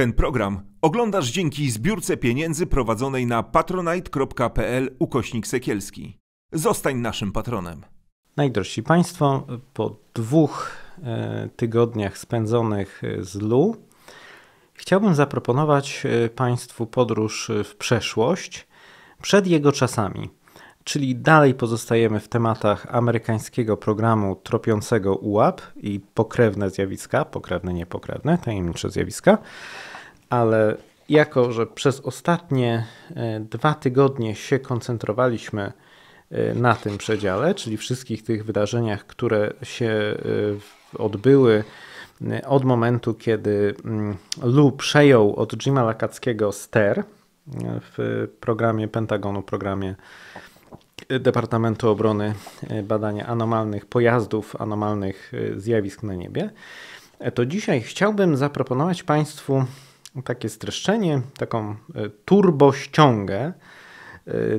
Ten program oglądasz dzięki zbiórce pieniędzy prowadzonej na patronite.pl ukośnik sekielski. Zostań naszym patronem. Najdrożsi Państwo, po dwóch e, tygodniach spędzonych e, z Lu, chciałbym zaproponować e, Państwu podróż w przeszłość przed jego czasami. Czyli dalej pozostajemy w tematach amerykańskiego programu tropiącego ułap i pokrewne zjawiska, pokrewne, niepokrewne, tajemnicze zjawiska, ale jako, że przez ostatnie e, dwa tygodnie się koncentrowaliśmy e, na tym przedziale, czyli wszystkich tych wydarzeniach, które się e, odbyły od momentu, kiedy Lu przejął od Jima Lakackiego ster w programie Pentagonu, programie Departamentu Obrony badania anomalnych pojazdów, anomalnych zjawisk na niebie, to dzisiaj chciałbym zaproponować Państwu takie streszczenie, taką e, turbościągę e,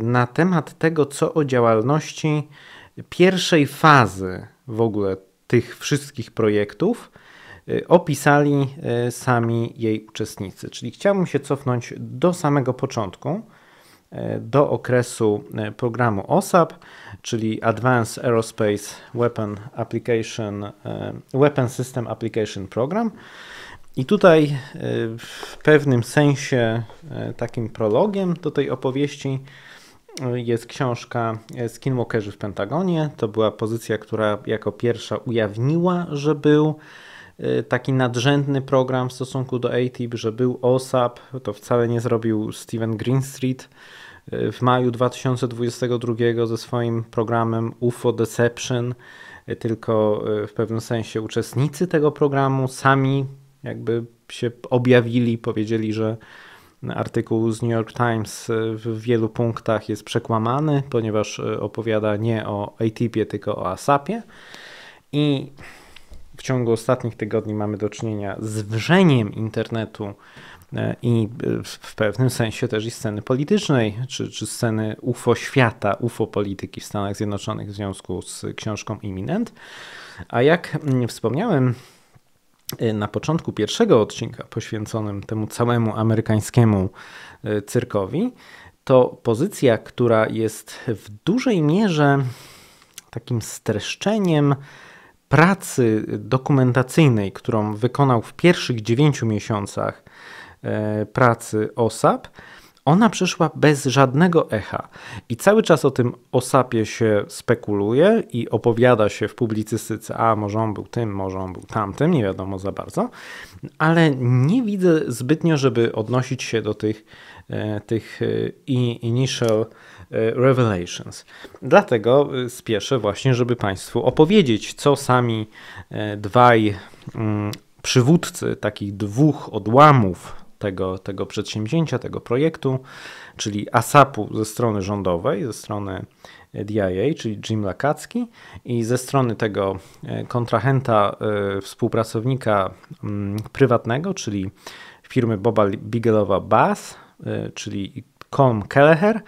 na temat tego, co o działalności pierwszej fazy w ogóle tych wszystkich projektów e, opisali sami jej uczestnicy. Czyli chciałbym się cofnąć do samego początku, do okresu programu OSAP, czyli Advanced Aerospace Weapon Application Weapon System Application Program i tutaj e, w pewnym sensie e, takim prologiem do tej opowieści e, jest książka Skinwalkerzy w Pentagonie. To była pozycja, która jako pierwsza ujawniła, że był taki nadrzędny program w stosunku do ATIP, że był OSAP. To wcale nie zrobił Steven Greenstreet w maju 2022 ze swoim programem UFO Deception, tylko w pewnym sensie uczestnicy tego programu sami jakby się objawili, powiedzieli, że artykuł z New York Times w wielu punktach jest przekłamany, ponieważ e, opowiada nie o ATP, tylko o ASAP-ie. I w ciągu ostatnich tygodni mamy do czynienia z wrzeniem internetu e, i e, w pewnym sensie też i sceny politycznej, czy, czy sceny UFO świata, UFO polityki w Stanach Zjednoczonych w związku z książką Imminent. A jak mm, wspomniałem, Y, na początku pierwszego odcinka poświęconym temu całemu amerykańskiemu y, cyrkowi, to pozycja, która jest w dużej mierze takim streszczeniem pracy dokumentacyjnej, którą wykonał w pierwszych dziewięciu miesiącach y, pracy OSAP ona przyszła bez żadnego echa i cały czas o tym osapie się spekuluje i opowiada się w publicystyce, a może on był tym, może on był tamtym, nie wiadomo za bardzo, ale nie widzę zbytnio, żeby odnosić się do tych, e, tych e, initial e, revelations. Dlatego spieszę właśnie, żeby Państwu opowiedzieć, co sami dwaj mm, przywódcy takich dwóch odłamów tego, tego przedsięwzięcia, tego projektu, czyli ASAP-u ze strony rządowej, ze strony DIA, czyli Jim Lakacki, i ze strony tego e, kontrahenta, e, współpracownika mm, prywatnego, czyli firmy Boba Bigelowa Bass, e, czyli Com Kelleher,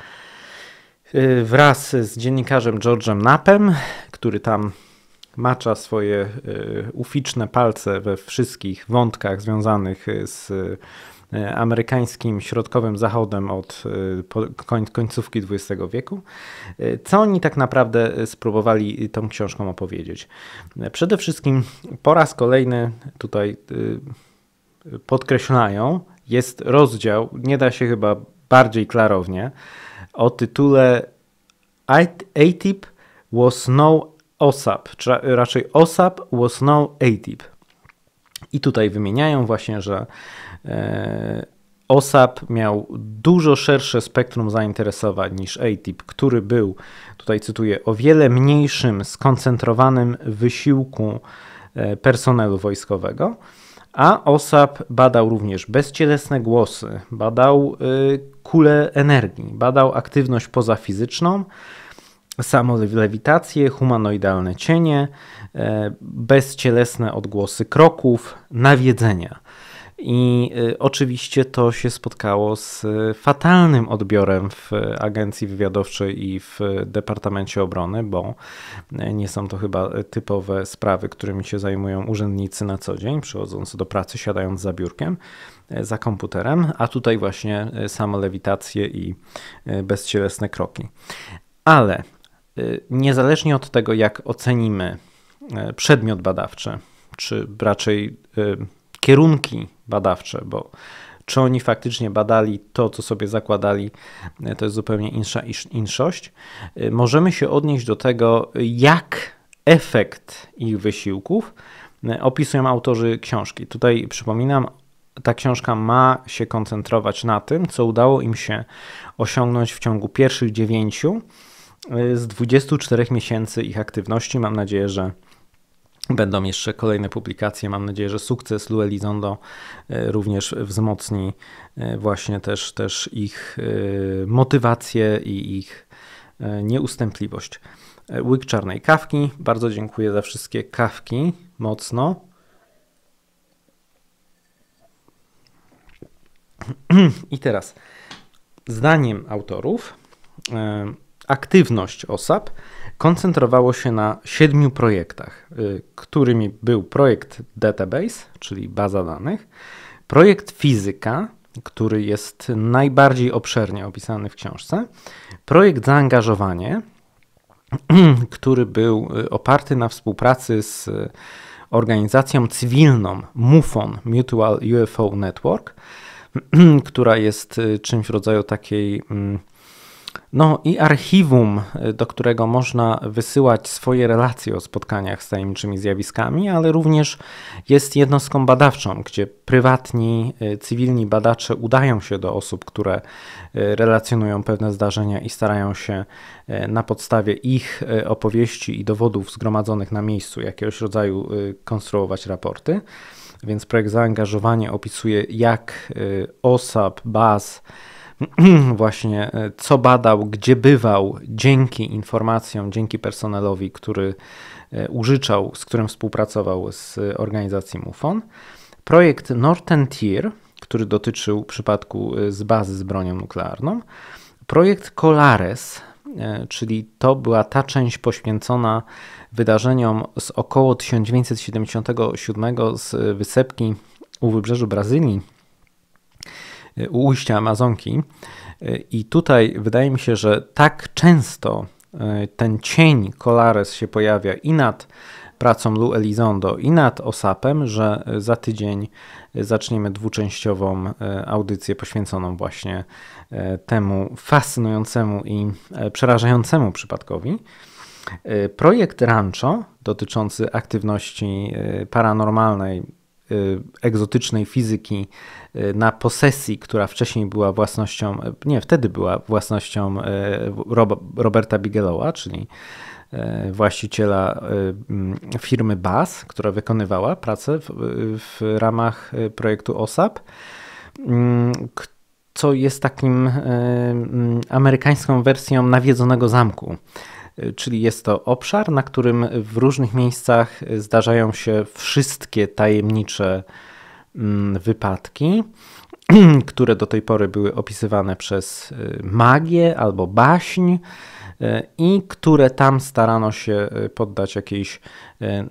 wraz z dziennikarzem George'em Napem, który tam macza swoje uficzne palce we wszystkich wątkach związanych z E, amerykańskim środkowym zachodem od e, końcówki XX wieku. E, co oni tak naprawdę spróbowali tą książką opowiedzieć? Przede wszystkim po raz kolejny tutaj podkreślają, jest rozdział, nie da się chyba bardziej klarownie, o tytule ATIP was no OSAP, czy raczej OSAP was no ATIP. I tutaj wymieniają właśnie, że E, OSAP miał dużo szersze spektrum zainteresowań niż ATIP, który był, tutaj cytuję, o wiele mniejszym, skoncentrowanym wysiłku e, personelu wojskowego, a OSAP badał również bezcielesne głosy, badał e, kulę energii, badał aktywność pozafizyczną, samolewitację, humanoidalne cienie, bezcielesne odgłosy kroków, nawiedzenia. I y, oczywiście to się spotkało z y, fatalnym odbiorem w agencji wywiadowczej i w Departamencie Obrony, bo y, nie są to chyba typowe sprawy, którymi się zajmują urzędnicy na co dzień, przychodząc do pracy, siadając za biurkiem, za komputerem, a tutaj właśnie samo lewitacje i bezcielesne kroki. Ale niezależnie od tego, jak ocenimy przedmiot badawczy, czy raczej kierunki badawcze, bo czy oni faktycznie badali to, co sobie zakładali, e, to jest zupełnie insza inszość. E, możemy się odnieść do tego, jak efekt ich wysiłków e, opisują autorzy książki. Tutaj przypominam, ta książka ma się koncentrować na tym, co udało im się osiągnąć w ciągu pierwszych dziewięciu z 24 miesięcy ich aktywności. Mam nadzieję, że Będą jeszcze kolejne publikacje. Mam nadzieję, że sukces Lue Zondo e, również wzmocni e, właśnie też, też ich e, motywację i ich nieustępliwość. Łyk czarnej kawki. Bardzo dziękuję za wszystkie kawki. Mocno. I teraz, zdaniem autorów, aktywność OSAP koncentrowało się na siedmiu projektach, y, którymi był projekt Database, czyli baza danych, projekt Fizyka, który jest najbardziej obszernie opisany w książce, projekt Zaangażowanie, który był y, oparty na współpracy z y, organizacją cywilną MUFON, Mutual UFO Network, która jest czymś w rodzaju takiej mm, no i archiwum, y, do którego można wysyłać swoje relacje o spotkaniach z tajemniczymi zjawiskami, ale również jest jednostką badawczą, gdzie prywatni, y, cywilni badacze udają się do osób, które y, relacjonują pewne zdarzenia i starają się na podstawie ich opowieści i dowodów zgromadzonych na miejscu jakiegoś rodzaju konstruować raporty. Więc projekt zaangażowanie opisuje, jak osab, baz, właśnie e, co badał, gdzie bywał, dzięki informacjom, dzięki personelowi, który e, użyczał, z którym współpracował z organizacji MUFON. Projekt Northern Tier, który dotyczył przypadku e, z bazy z bronią nuklearną. Projekt Colares, czyli to była ta część poświęcona wydarzeniom z około 1977 z wysepki u wybrzeżu Brazylii, u ujścia Amazonki. E, I tutaj wydaje mi się, że tak często e, ten cień Colares się pojawia i nad pracą Lou Elizondo i nad OSAP-em, że za tydzień zaczniemy dwuczęściową e, audycję poświęconą właśnie temu fascynującemu i przerażającemu przypadkowi. Projekt Rancho dotyczący aktywności paranormalnej, egzotycznej fizyki Y, na posesji, która wcześniej była własnością, y, nie, wtedy była własnością y, Roberta Bigelowa, czyli właściciela mm, firmy BAS, która wykonywała pracę w, w ramach projektu OSAP, mm, co jest takim mm, amerykańską wersją nawiedzonego zamku czyli jest to obszar, na którym w różnych miejscach zdarzają się wszystkie tajemnicze Mm, wypadki, które do tej pory były opisywane przez y, magię albo baśń y, i które tam starano się y, poddać jakiejś,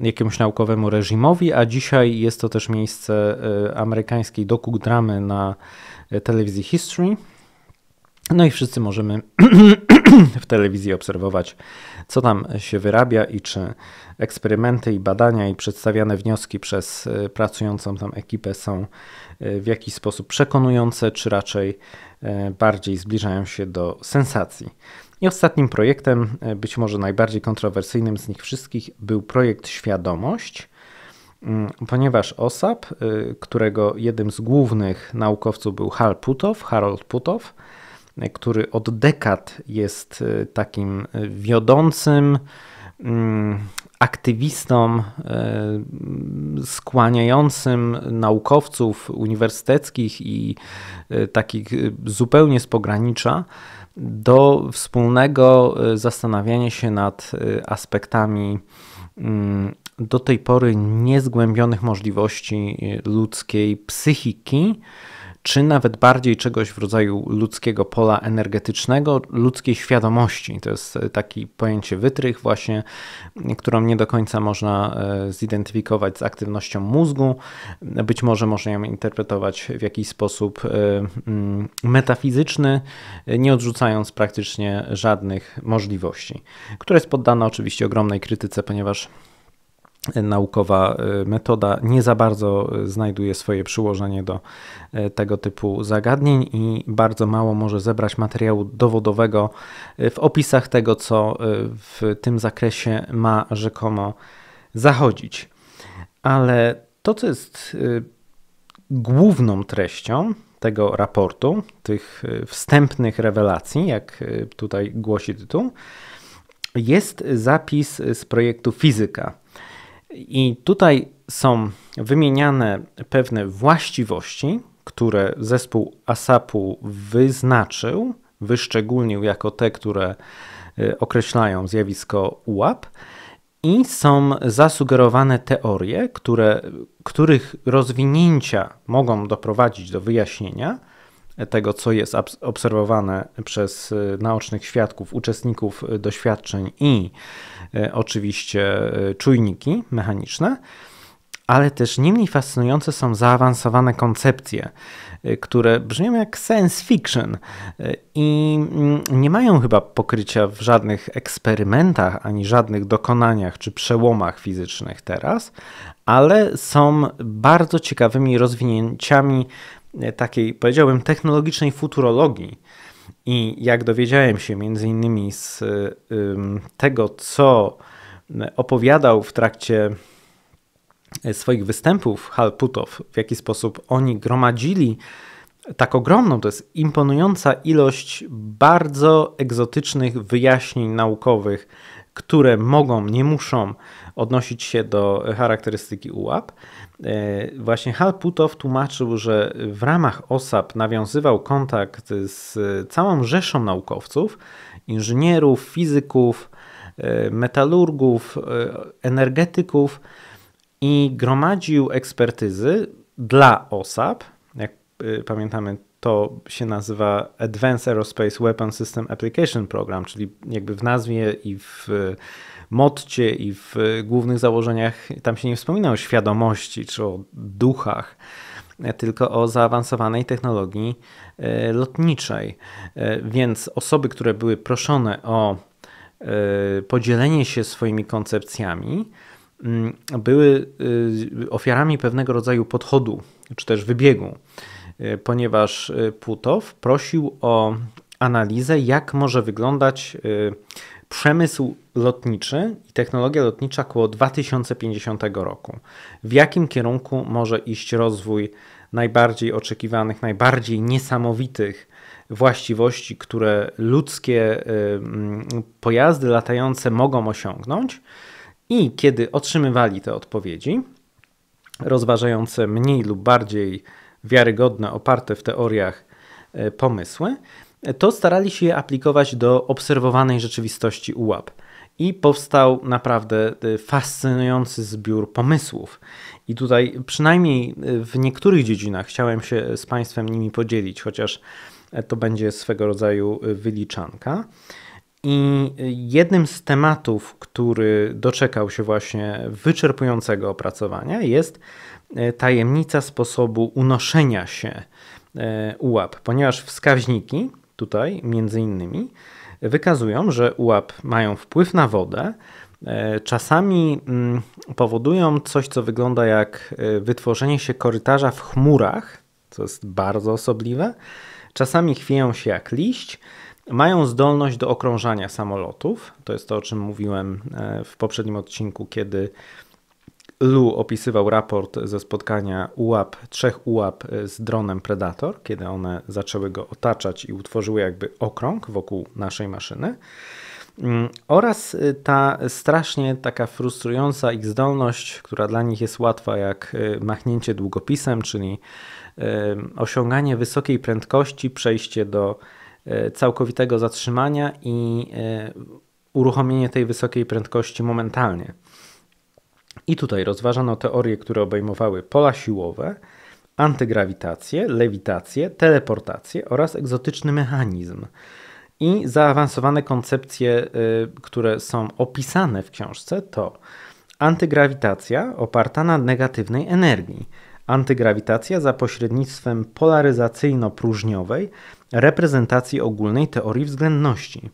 jakiemuś naukowemu reżimowi, a dzisiaj jest to też miejsce amerykańskiej dokudramy na telewizji History. No i wszyscy możemy w telewizji obserwować, co tam się wyrabia i czy eksperymenty i badania i przedstawiane wnioski przez e, pracującą tam ekipę są e, w jakiś sposób przekonujące, czy raczej e, bardziej zbliżają się do sensacji. I ostatnim projektem, być może najbardziej kontrowersyjnym z nich wszystkich, był projekt Świadomość, mm, ponieważ OSAP, którego jednym z głównych naukowców był Hal Putow, Harold Putow, który od dekad jest e, takim e, wiodącym mm, aktywistą e, skłaniającym naukowców uniwersyteckich i takich zupełnie z pogranicza do wspólnego zastanawiania się nad aspektami mm, do tej pory niezgłębionych możliwości ludzkiej psychiki czy nawet bardziej czegoś w rodzaju ludzkiego pola energetycznego, ludzkiej świadomości. To jest e, taki pojęcie wytrych, właśnie, którą nie do końca można e, zidentyfikować z aktywnością mózgu. Być może można ją interpretować w jakiś sposób e, mm, metafizyczny, nie odrzucając praktycznie żadnych możliwości, które jest poddane oczywiście ogromnej krytyce, ponieważ naukowa e, metoda nie za bardzo e, znajduje swoje przyłożenie do e, tego typu zagadnień i bardzo mało może zebrać materiału dowodowego w opisach tego, co w tym zakresie ma rzekomo zachodzić. Ale to, co jest główną treścią tego raportu, tych wstępnych rewelacji, jak tutaj głosi tytuł, jest zapis z projektu Fizyka. I tutaj są wymieniane pewne właściwości, które zespół ASAP-u wyznaczył, wyszczególnił jako te, które y, określają zjawisko UAP. I są zasugerowane teorie, które, których rozwinięcia mogą doprowadzić do wyjaśnienia tego, co jest obserwowane przez y, naocznych świadków, uczestników y, doświadczeń i y, oczywiście czujniki mechaniczne, ale też niemniej fascynujące są zaawansowane koncepcje, które brzmią jak science fiction i mm, nie mają chyba pokrycia w żadnych eksperymentach ani żadnych dokonaniach czy przełomach fizycznych teraz, ale są bardzo ciekawymi rozwinięciami E, takiej, powiedziałbym, technologicznej futurologii. I jak dowiedziałem się między innymi z e, tego, co opowiadał w trakcie e, swoich występów Hal Putow w jaki sposób oni gromadzili tak ogromną, to jest imponująca ilość bardzo egzotycznych wyjaśnień naukowych, które mogą, nie muszą odnosić się do charakterystyki ułap. E, właśnie Hal Putow tłumaczył, że w ramach OSAP nawiązywał kontakt z całą rzeszą naukowców, inżynierów, fizyków, e, metalurgów, e, energetyków i gromadził ekspertyzy dla OSAP. Jak pamiętamy, to się nazywa Advanced Aerospace Weapon System Application Program, czyli jakby w nazwie i w motcie i w głównych założeniach tam się nie wspomina o świadomości czy o duchach, tylko o zaawansowanej technologii e, lotniczej. E, więc osoby, które były proszone o e, podzielenie się swoimi koncepcjami, mm, były ofiarami pewnego rodzaju podchodu czy też wybiegu, ponieważ Putow prosił o analizę, jak może wyglądać przemysł lotniczy i technologia lotnicza około 2050 roku. W jakim kierunku może iść rozwój najbardziej oczekiwanych, najbardziej niesamowitych właściwości, które ludzkie pojazdy latające mogą osiągnąć? I kiedy otrzymywali te odpowiedzi, rozważające mniej lub bardziej wiarygodne, oparte w teoriach e, pomysły, to starali się je aplikować do obserwowanej rzeczywistości UAP. I powstał naprawdę y, fascynujący zbiór pomysłów. I tutaj, przynajmniej y, w niektórych dziedzinach, chciałem się y, z Państwem nimi podzielić, chociaż to będzie swego rodzaju wyliczanka. I jednym z tematów, który doczekał się właśnie wyczerpującego opracowania, jest tajemnica sposobu unoszenia się ułap, ponieważ wskaźniki tutaj między innymi wykazują, że ułap mają wpływ na wodę, e, czasami mm, powodują coś, co wygląda jak e, wytworzenie się korytarza w chmurach, co jest bardzo osobliwe. Czasami chwieją się jak liść, mają zdolność do okrążania samolotów. To jest to, o czym mówiłem e, w poprzednim odcinku, kiedy Lu opisywał raport ze spotkania ułap, trzech ułap z dronem Predator, kiedy one zaczęły go otaczać i utworzyły jakby okrąg wokół naszej maszyny. Mm, oraz y, ta strasznie taka frustrująca ich zdolność, która dla nich jest łatwa jak y, machnięcie długopisem, czyli y, osiąganie wysokiej prędkości, przejście do całkowitego zatrzymania i uruchomienie tej wysokiej prędkości momentalnie. I tutaj rozważano teorie, które obejmowały pola siłowe, antygrawitację, lewitację, teleportację oraz egzotyczny mechanizm. I zaawansowane koncepcje, y, które są opisane w książce, to antygrawitacja oparta na negatywnej energii, antygrawitacja za pośrednictwem polaryzacyjno-próżniowej reprezentacji ogólnej teorii względności,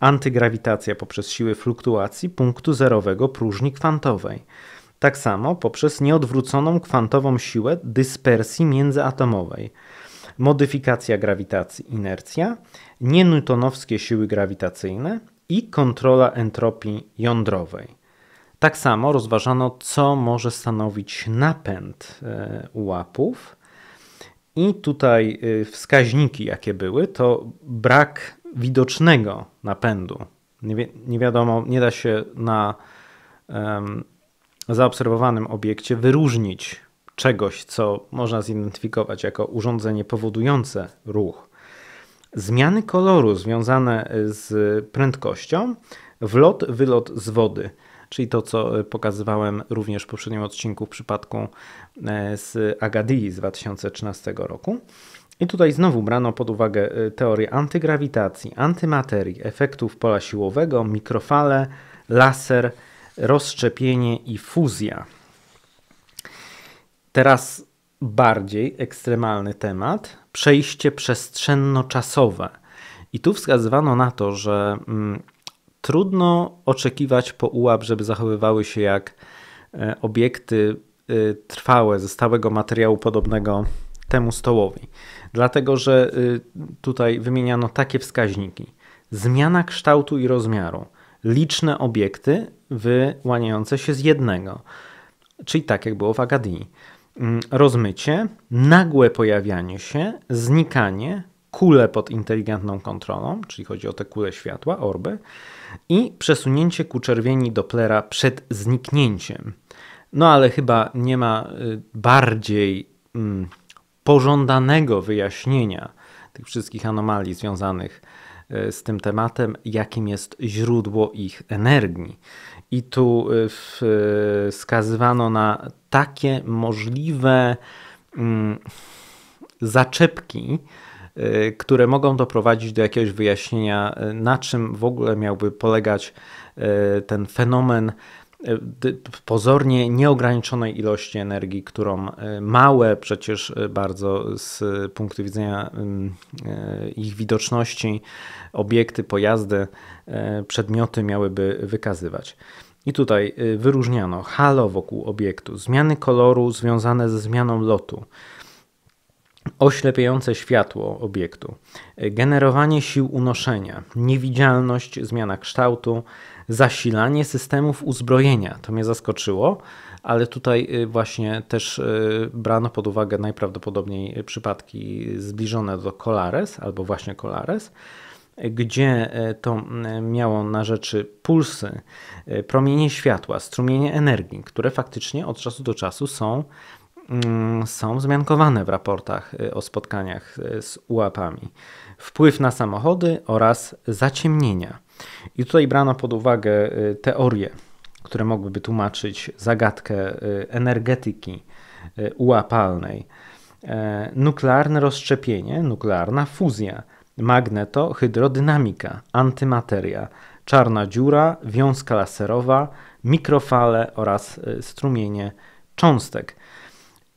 antygrawitacja poprzez siły fluktuacji punktu zerowego próżni kwantowej, tak samo poprzez nieodwróconą kwantową siłę dyspersji międzyatomowej, modyfikacja grawitacji inercja, nienewtonowskie siły grawitacyjne i kontrola entropii jądrowej. Tak samo rozważano, co może stanowić napęd e, łapów. I tutaj y, wskaźniki, jakie były, to brak widocznego napędu. Nie, wi nie wiadomo, nie da się na um, zaobserwowanym obiekcie wyróżnić czegoś, co można zidentyfikować jako urządzenie powodujące ruch. Zmiany koloru związane y, z prędkością, wlot, wylot z wody czyli to, co e, pokazywałem również w poprzednim odcinku w przypadku e, z Agadii z 2013 roku. I tutaj znowu brano pod uwagę e, teorię antygrawitacji, antymaterii, efektów pola siłowego, mikrofale, laser, rozszczepienie i fuzja. Teraz bardziej ekstremalny temat przejście przestrzenno-czasowe. I tu wskazywano na to, że mm, trudno oczekiwać po ułap, żeby zachowywały się jak e, obiekty e, trwałe ze stałego materiału podobnego temu stołowi. Dlatego, że e, tutaj wymieniano takie wskaźniki: zmiana kształtu i rozmiaru, liczne obiekty wyłaniające się z jednego, czyli tak jak było w Agadii, mm, rozmycie, nagłe pojawianie się, znikanie, kule pod inteligentną kontrolą, czyli chodzi o te kule światła, orby, i przesunięcie ku czerwieni Dopplera przed zniknięciem. No ale chyba nie ma y, bardziej mm, pożądanego wyjaśnienia tych wszystkich anomalii związanych y, z tym tematem, jakim jest źródło ich energii. I tu y, wskazywano na takie możliwe mm, zaczepki, Y, które mogą doprowadzić do jakiegoś wyjaśnienia, y, na czym w ogóle miałby polegać y, ten fenomen pozornie nieograniczonej ilości energii, którą małe przecież bardzo z punktu widzenia ich widoczności obiekty, pojazdy, przedmioty miałyby wykazywać. I tutaj wyróżniano halo wokół obiektu, zmiany koloru związane ze zmianą lotu, oślepiające światło obiektu, generowanie sił unoszenia, niewidzialność, zmiana kształtu, zasilanie systemów uzbrojenia. To mnie zaskoczyło, ale tutaj y, właśnie też y, brano pod uwagę najprawdopodobniej przypadki zbliżone do Colares albo właśnie Colares gdzie y, to miało na rzeczy pulsy, promienie światła, strumienie energii, które faktycznie od czasu do czasu są Mm, są zmiankowane w raportach y, o spotkaniach y, z ułapami. Wpływ na samochody oraz zaciemnienia. I tutaj brano pod uwagę y, teorie, które mogłyby tłumaczyć zagadkę energetyki ułapalnej. E, nuklearne rozszczepienie, nuklearna fuzja, magnetohydrodynamika, antymateria, czarna dziura, wiązka laserowa, mikrofale oraz strumienie cząstek.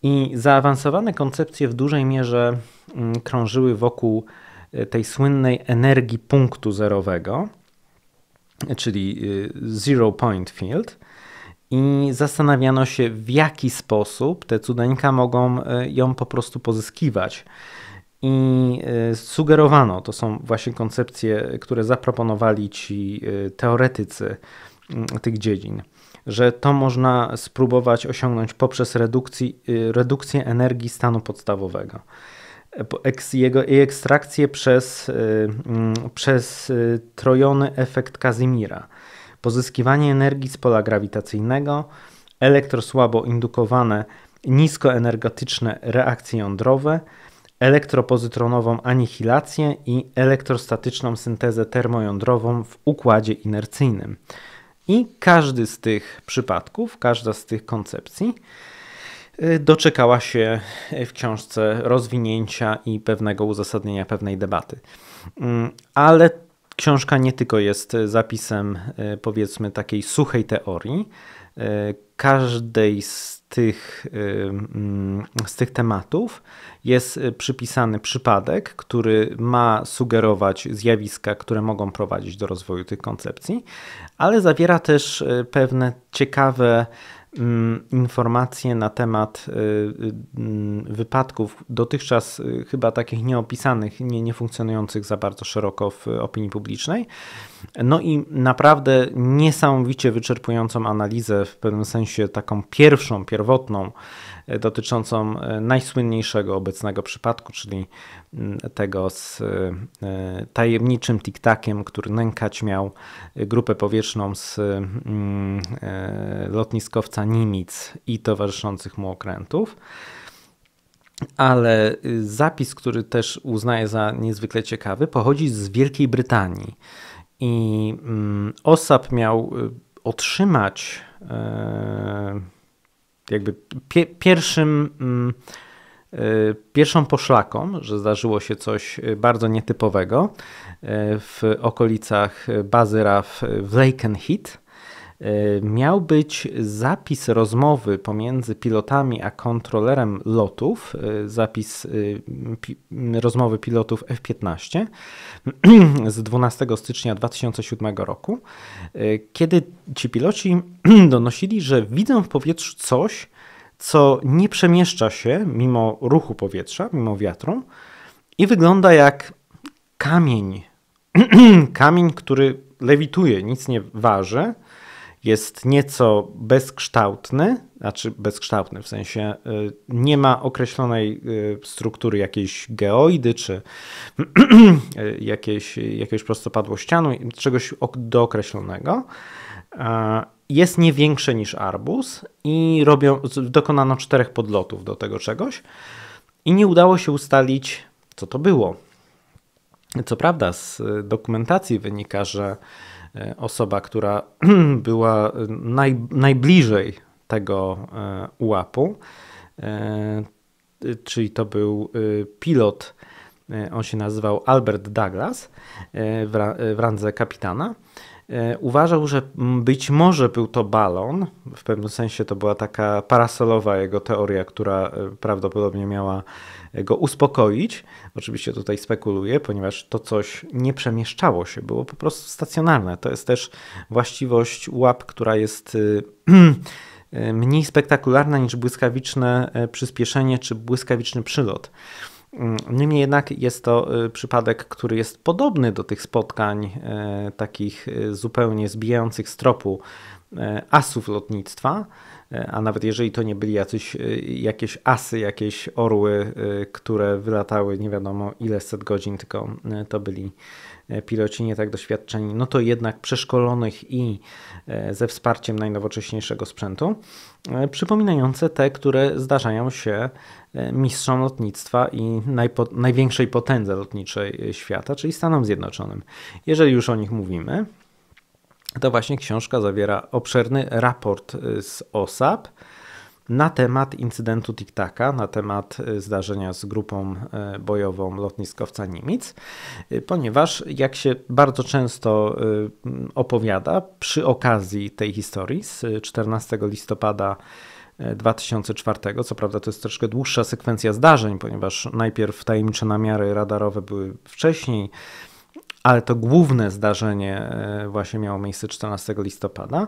I zaawansowane koncepcje w dużej mierze mm, krążyły wokół e, tej słynnej energii punktu zerowego, czyli e, zero point field. I zastanawiano się, w jaki sposób te cudeńka mogą e, ją po prostu pozyskiwać. I sugerowano, to są właśnie koncepcje, które zaproponowali ci teoretycy mm, tych dziedzin że to można spróbować osiągnąć poprzez redukcji, y, redukcję energii stanu podstawowego e, jego ekstrakcję przez, y, mm, przez y, trojony efekt Kazimira, pozyskiwanie energii z pola grawitacyjnego, elektrosłabo indukowane niskoenergetyczne reakcje jądrowe, elektropozytronową anihilację i elektrostatyczną syntezę termojądrową w układzie inercyjnym. I każdy z tych przypadków, każda z tych koncepcji y, doczekała się w książce rozwinięcia i pewnego uzasadnienia, pewnej debaty. Mm, ale książka nie tylko jest zapisem, y, powiedzmy, takiej suchej teorii, y, każdej z tych, mm, z tych tematów jest y, przypisany przypadek, który ma sugerować zjawiska, które mogą prowadzić do rozwoju tych koncepcji, ale zawiera też y, pewne ciekawe Mm, informacje na temat y, y, wypadków, dotychczas y, chyba takich nieopisanych, nie, nie funkcjonujących za bardzo szeroko w opinii publicznej. No i naprawdę niesamowicie wyczerpującą analizę, w pewnym sensie taką pierwszą, pierwotną, E, dotyczącą e, najsłynniejszego obecnego przypadku, czyli mm, tego z e, tajemniczym tiktakiem, który nękać miał grupę powietrzną z mm, lotniskowca Nimitz i towarzyszących mu okrętów. Ale y, zapis, który też uznaję za niezwykle ciekawy, pochodzi z Wielkiej Brytanii. I mm, OSAP miał y, otrzymać jakby pie, pierwszym, mm, e, pierwszą poszlaką, że zdarzyło się coś e, bardzo nietypowego e, w okolicach bazy RAF w Heat. E, miał być zapis rozmowy pomiędzy pilotami a kontrolerem lotów, e, zapis e, rozmowy pilotów F-15 z 12 stycznia 2007 roku, kiedy ci piloci donosili, że widzą w powietrzu coś, co nie przemieszcza się mimo ruchu powietrza, mimo wiatru i wygląda jak kamień. kamień, który lewituje, nic nie waży jest nieco bezkształtny, znaczy bezkształtny w sensie y, nie ma określonej y, struktury jakiejś geoidy czy jakiejś, jakiegoś prostopadłościanu, czegoś dookreślonego. Jest nie większy niż arbus i robią, dokonano czterech podlotów do tego czegoś i nie udało się ustalić, co to było. Co prawda, z y, dokumentacji wynika, że E, osoba, która była e, naj, najbliżej tego e, ułapu, czyli to był pilot, on się nazywał Albert Douglas w randze kapitana. E, uważał, że być może był to balon. W pewnym sensie to była taka parasolowa jego teoria, która e, prawdopodobnie miała e, go uspokoić. Oczywiście tutaj spekuluję, ponieważ to coś nie przemieszczało się, było po prostu stacjonarne. To jest też właściwość łap, która jest. Y, y, mniej spektakularna niż błyskawiczne przyspieszenie czy błyskawiczny przylot. Niemniej jednak jest to y, przypadek, który jest podobny do tych spotkań y, takich y, zupełnie zbijających z tropu asów lotnictwa, a nawet jeżeli to nie byli jacyś, jakieś asy, jakieś orły, które wylatały nie wiadomo ile set godzin, tylko to byli piloci nie tak doświadczeni, no to jednak przeszkolonych i ze wsparciem najnowocześniejszego sprzętu. E, przypominające te, które zdarzają się e, mistrzom lotnictwa i najpo- największej potędze lotniczej e, świata, czyli Stanom Zjednoczonym. Jeżeli już o nich mówimy, to właśnie książka zawiera obszerny raport z OSAP, na temat incydentu Tiktaka, na temat e, zdarzenia z grupą e, bojową lotniskowca Niemiec, e, ponieważ jak się bardzo często opowiada przy okazji tej historii z 14 listopada 2004. Co prawda to jest troszkę dłuższa sekwencja zdarzeń, ponieważ najpierw tajemnicze namiary radarowe były wcześniej, ale to główne zdarzenie właśnie miało miejsce 14 listopada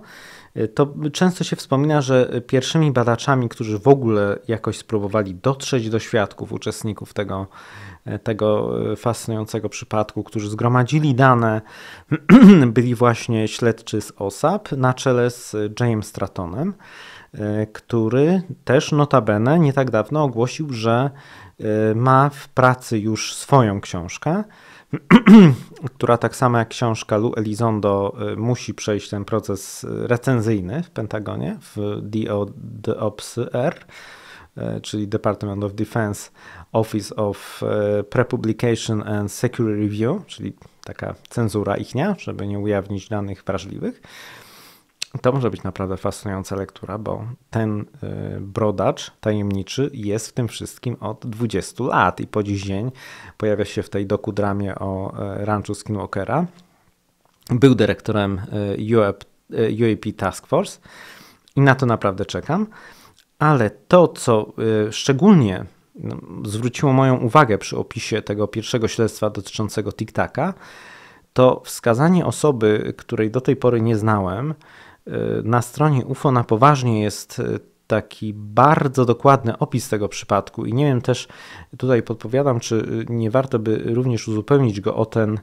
to często się wspomina, że pierwszymi badaczami, którzy w ogóle jakoś spróbowali dotrzeć do świadków, uczestników tego, e, tego e, fascynującego przypadku, którzy zgromadzili dane, byli właśnie śledczy z OSAP na czele z James Strattonem, e, który też notabene nie tak dawno ogłosił, że ma w pracy już swoją książkę która tak samo jak książka Lou Elizondo y, musi przejść ten proces y, recenzyjny w Pentagonie, w Ops r y, czyli Department of Defense Office of Prepublication and Security Review, czyli taka cenzura ichnia, żeby nie ujawnić danych wrażliwych. To może być naprawdę fascynująca lektura, bo ten y, brodacz tajemniczy jest w tym wszystkim od 20 lat i po dziś dzień pojawia się w tej dokudramie o e, ranczu Skinwalkera. Był dyrektorem e, UAP e, Task Force i na to naprawdę czekam. Ale to, co szczególnie no, zwróciło moją uwagę przy opisie tego pierwszego śledztwa dotyczącego TikToka, to wskazanie osoby, której do tej pory nie znałem, E, na stronie UFO na poważnie jest e, taki bardzo dokładny opis tego przypadku i nie wiem też, tutaj podpowiadam, czy e, nie warto by również uzupełnić go o ten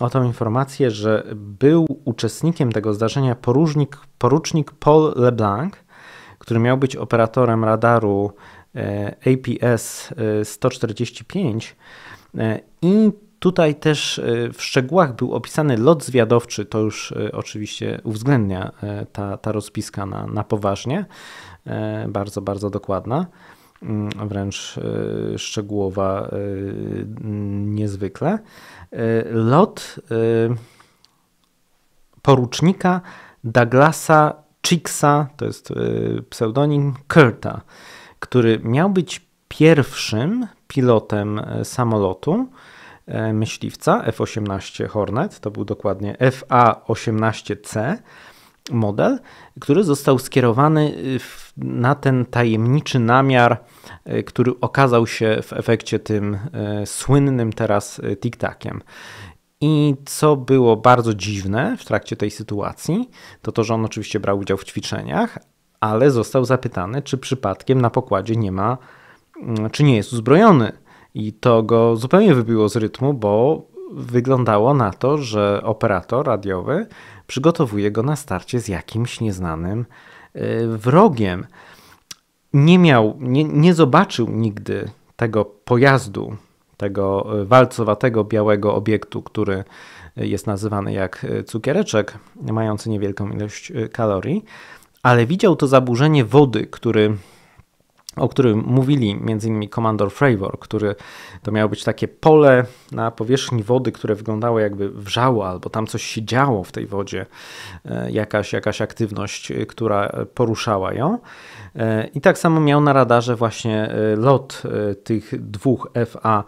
o tą informację, że był uczestnikiem tego zdarzenia porucznik, porucznik Paul LeBlanc, który miał być operatorem radaru APS 145 i Tutaj też e, w szczegółach był opisany lot zwiadowczy, to już e, oczywiście uwzględnia e, ta, ta rozpiska na, na poważnie, bardzo, bardzo dokładna, mm, wręcz szczegółowa niezwykle. Lot porucznika Douglasa Chicksa, to jest pseudonim Kurta, który miał być pierwszym pilotem samolotu, E, myśliwca F-18 Hornet, to był dokładnie FA-18C model, który został skierowany y, w, na ten tajemniczy namiar, y, który okazał się w efekcie tym y, słynnym teraz tiktakiem. takiem I co było bardzo dziwne w trakcie tej sytuacji, to to, że on oczywiście brał udział w ćwiczeniach, ale został zapytany, czy przypadkiem na pokładzie nie ma, mm, czy nie jest uzbrojony. I to go zupełnie wybiło z rytmu, bo wyglądało na to, że operator radiowy przygotowuje go na starcie z jakimś nieznanym y, wrogiem. Nie miał, nie, nie zobaczył nigdy tego pojazdu, tego y, walcowatego białego obiektu, który y, jest nazywany jak cukiereczek, mający niewielką ilość kalorii, ale widział to zaburzenie wody, który o którym mówili m.in. komandor Fravor, który to miało być takie pole na powierzchni wody, które wyglądało jakby wrzało, albo tam coś się działo w tej wodzie, e, jakaś, jakaś aktywność, e, która poruszała ją. E, I tak samo miał na radarze właśnie lot tych dwóch FA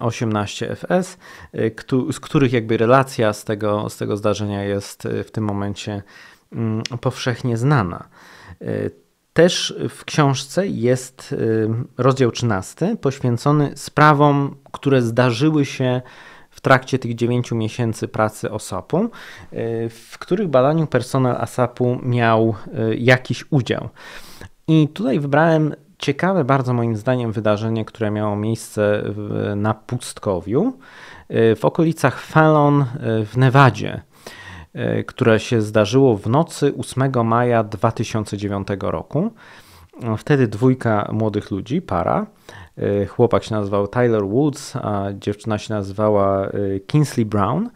18FS, mm, z których jakby relacja z tego, z tego zdarzenia jest w tym momencie mm, powszechnie znana. Też w książce jest y, rozdział 13 poświęcony sprawom, które zdarzyły się w trakcie tych 9 miesięcy pracy OSAP-u, y, w których badaniu personel ASAP-u miał y, jakiś udział. I tutaj wybrałem ciekawe bardzo moim zdaniem wydarzenie, które miało miejsce na Pustkowiu, w okolicach Fallon w Nevadzie. E, które się zdarzyło w nocy 8 maja 2009 roku. Wtedy dwójka młodych ludzi, para. E, chłopak się nazywał Tyler Woods, a dziewczyna się nazywała e, Kinsley Brown.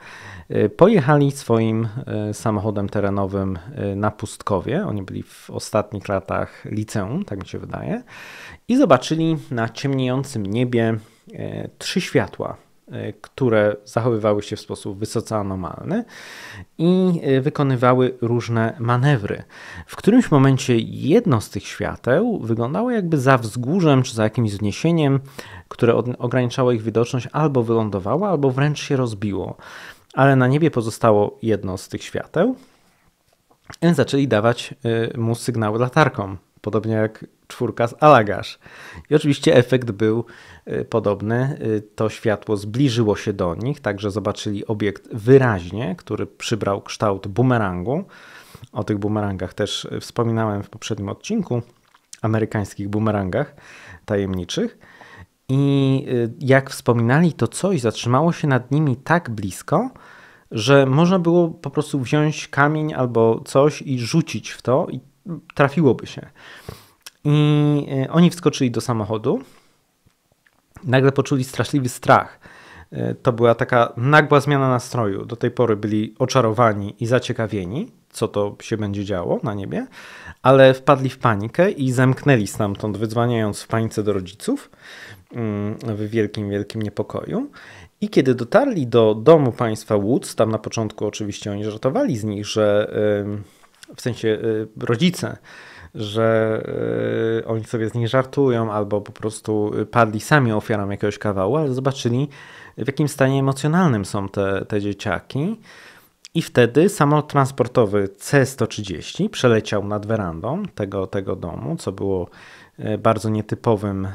Pojechali swoim samochodem terenowym na pustkowie. Oni byli w ostatnich latach liceum, tak mi się wydaje. I zobaczyli na ciemniejącym niebie trzy światła Y, które zachowywały się w sposób wysoce anomalny i y, wykonywały różne manewry. W którymś momencie jedno z tych świateł wyglądało jakby za wzgórzem czy za jakimś wzniesieniem, które ograniczało ich widoczność, albo wylądowało, albo wręcz się rozbiło. Ale na niebie pozostało jedno z tych świateł. I zaczęli dawać y, mu sygnały latarką, podobnie jak czwórka z Alagasz. I oczywiście efekt był Y, podobne, y, to światło zbliżyło się do nich, także zobaczyli obiekt wyraźnie, który przybrał kształt bumerangu. O tych bumerangach też y, wspominałem w poprzednim odcinku, amerykańskich bumerangach tajemniczych. I jak wspominali, to coś zatrzymało się nad nimi tak blisko, że można było po prostu wziąć kamień albo coś i rzucić w to i trafiłoby się. I oni wskoczyli do samochodu, nagle poczuli straszliwy strach. E, to była taka nagła zmiana nastroju. Do tej pory byli oczarowani i zaciekawieni, co to się będzie działo na niebie, ale wpadli w panikę i zamknęli stamtąd, wydzwaniając w panice do rodziców mm, w wielkim, wielkim niepokoju. I kiedy dotarli do domu państwa Woods, tam na początku oczywiście oni żartowali z nich, że w sensie e, rodzice, że y, oni sobie z nich żartują albo po prostu e, padli sami ofiarą jakiegoś kawału, ale zobaczyli w jakim stanie emocjonalnym są te, te dzieciaki. I wtedy samolot transportowy C-130 przeleciał nad werandą tego, tego domu, co było e, bardzo nietypowym